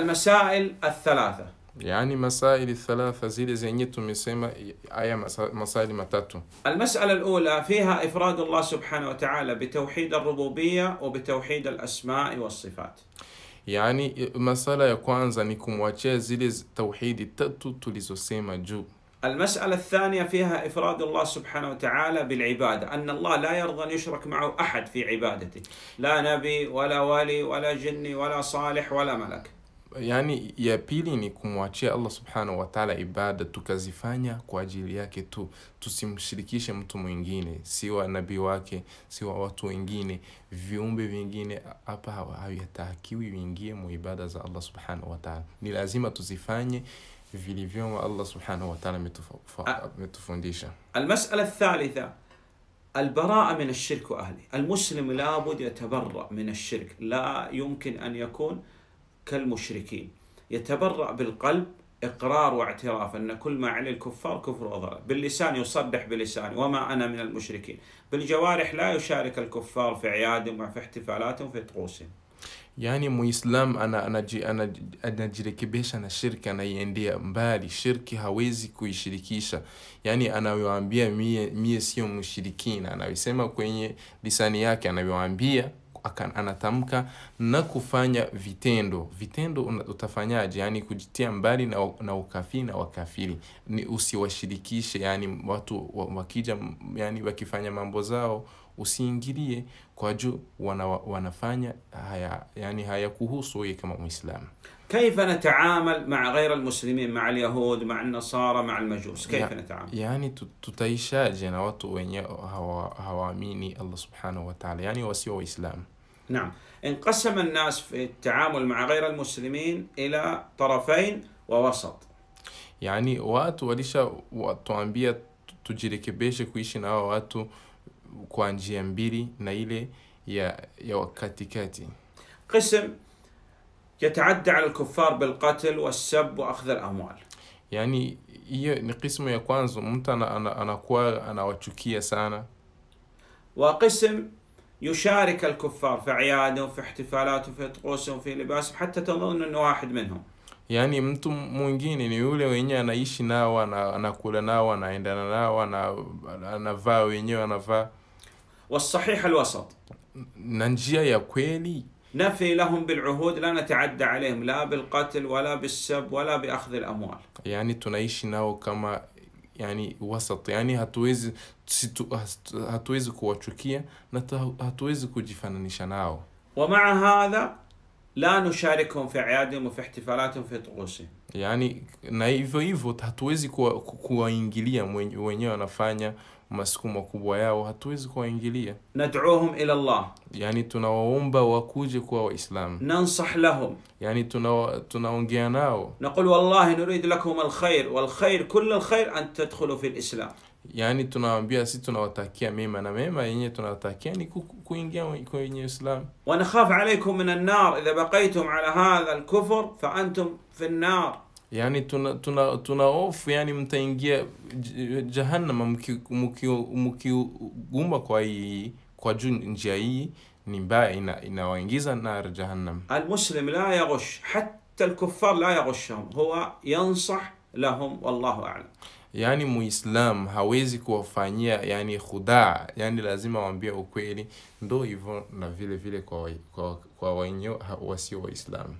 المسائل الثلاثة يعني مسائل الثلاثة zile zenye سيما أي مسائل متاتو المسألة الأولى فيها إفراد الله سبحانه وتعالى بتوحيد الربوبية وبتوحيد الأسماء والصفات. يعني مسألة يكون kwanza واتشي kumwachia توحيد التاتو تلزو سيما جو المسألة الثانية فيها إفراد الله سبحانه وتعالى بالعبادة أن الله لا يرضى أن يشرك معه أحد في عبادته لا نبي ولا ولي ولا جني ولا صالح ولا ملك yani ya pili ni kumwachia allah subhanahu wataala ibada tukazifanya kwa ajili yake tu tusimshirikishe mtu mwingine siwa nabii wake siwa watu wengine viumbe vingine hapa hayatakiwi viingie muibada za allah subhanahu wataala ni lazima tuzifanye vilivyomo allah subhanahu wataala ametufundisha almasala althalitha البراءة من الشرك وأهله المسلم لا بد يتبرأ من الشرك لا يمكن أن يكون كالمشركين يتبرأ بالقلب إقرار واعتراف أن كل ما عليه الكفار كفر وضلال باللسان يصدح بلسان وما أنا من المشركين بالجوارح لا يشارك الكفار في عيادهم وفي احتفالاتهم وفي طقوسهم يعني مو اسلام انا انا جي انا انا بيش انا شرك انا يندي مبالي شرك كوي كويشركيشا يعني انا يوامبيا مي مي سيو مشركين انا بيسما كوينيه لساني yake انا بيا anatamka na kufanya vitendo. Vitendo utafanyaje? Yani kujitia mbali na, na ukafiri na wakafiri, ni usiwashirikishe. Yani watu wakija, yani wakifanya mambo zao usiingilie, kwa juu wana, wanafanya haya, yani hayakuhusu wewe kama Muislamu. كيف نتعامل مع غير المسلمين مع اليهود مع النصارى مع المجوس كيف نتعامل يعني تتعيشاje na وين wenye hawaamini Allah subhanahu wa ta'ala yani wasio waislamu نعم انقسم الناس في التعامل مع غير المسلمين الى طرفين ووسط يعني watu walisha watuambia tujirekebeshe kuishi na watu kwa njia mbili na ile يا ya katikati قسم يتعدى على الكفار بالقتل والسب واخذ الاموال يعني هي نقسم يا كوانزو انا انا انا انا وقسم يشارك الكفار في أعيادهم في احتفالاتهم في طقوسهم في لباسهم حتى تظن أنه واحد منهم yaani mtu mwingine ni yule wenyewe anaishi nao anakula nao anaendana nao anavaa wenyewe anavaa والصحيح الوسط na njia ya kweli نفي لهم بالعهود لا نتعدى عليهم لا بالقتل ولا بالسب ولا بأخذ الأموال يعني tunaishi nao kama yani wasat yani hatuwezi situ, hatuwezi kuwachukia na hatuwezi kujifananisha nao wamaa hadha la nusharikhum fi ayadihim wafi ihtifalatihim fi turusi yani na hivyo hivyo hatuwezi kuwaingilia kuwa wenyewe wanafanya masiku makubwa yao hatuwezi kuwaingilia nad'uhum ila llah yani tunawaomba wakuje kuwa waislam nansah lahum yani tunaongea tuna nao naqul wallahi nurid lakum alkhair walkhair kull alkhair an tadkhulu fi lislam yani tunawaambia si tunawatakia mema na mema yenye tunawatakia ni kuingia kwenye islam wanakhaf alaikum min an idha baqaytum ala hadha alkufr kufr fa antum fi an yani tuna tuna tuna hofu yani mtaingia jahannama mkigumba kwa hii kwa juu njia hii ni mbaya ina, inawaingiza nar jahannam almuslim la yaghush hatta alkuffar la yaghushhum huwa yansah lahum wallahu alam yani muislam hawezi kuwafanyia yani khudaa yani lazima waambie ukweli ndo hivyo na vile vile kwa, kwa, kwa wenyewe wasio waislamu